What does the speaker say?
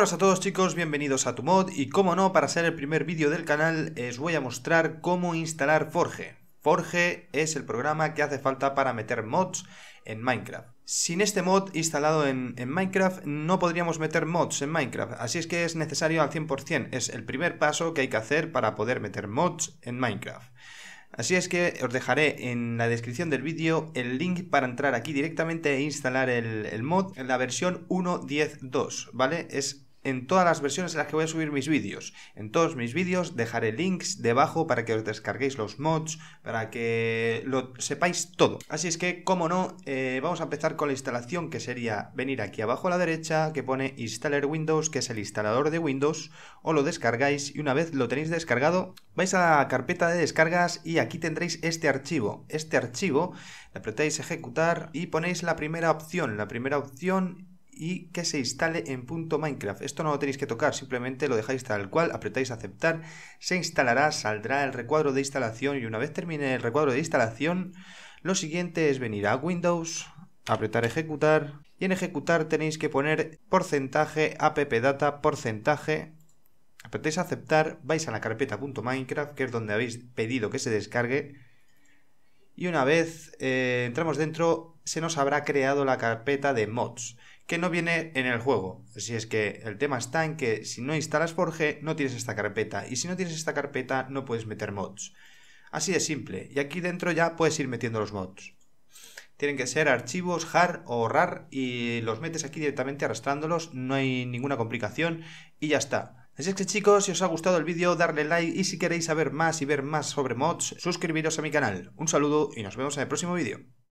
Hola a todos chicos, bienvenidos a tu mod y como no, para ser el primer vídeo del canal eh, os voy a mostrar cómo instalar Forge. Forge es el programa que hace falta para meter mods en Minecraft. Sin este mod instalado en, Minecraft no podríamos meter mods en Minecraft, así es que es necesario al 100%, es el primer paso que hay que hacer para poder meter mods en Minecraft. Así es que os dejaré en la descripción del vídeo el link para entrar aquí directamente e instalar el, el mod en la versión 1.10.2, ¿vale? Es en todas las versiones en las que voy a subir mis vídeos. En todos mis vídeos dejaré links debajo para que os descarguéis los mods, para que lo sepáis todo. Así es que, como no, eh, vamos a empezar con la instalación que sería venir aquí abajo a la derecha que pone Installer Windows, que es el instalador de Windows, o lo descargáis y una vez lo tenéis descargado, vais a la carpeta de descargas y aquí tendréis este archivo. Este archivo, le apretáis ejecutar y ponéis la primera opción. La primera opción y que se instale en punto Minecraft. Esto no lo tenéis que tocar, simplemente lo dejáis tal cual, apretáis aceptar, se instalará, saldrá el recuadro de instalación y una vez termine el recuadro de instalación, lo siguiente es venir a Windows, apretar ejecutar y en ejecutar tenéis que poner porcentaje appdata porcentaje apretáis aceptar, vais a la carpeta .minecraft que es donde habéis pedido que se descargue y una vez eh, entramos dentro se nos habrá creado la carpeta de mods que no viene en el juego. Así es que el tema está en que si no instalas Forge no tienes esta carpeta y si no tienes esta carpeta no puedes meter mods. Así de simple. Y aquí dentro ya puedes ir metiendo los mods. Tienen que ser archivos jar o rar y los metes aquí directamente arrastrándolos. No hay ninguna complicación y ya está. Así es que chicos, si os ha gustado el vídeo, darle like y si queréis saber más y ver más sobre mods, suscribiros a mi canal. Un saludo y nos vemos en el próximo vídeo.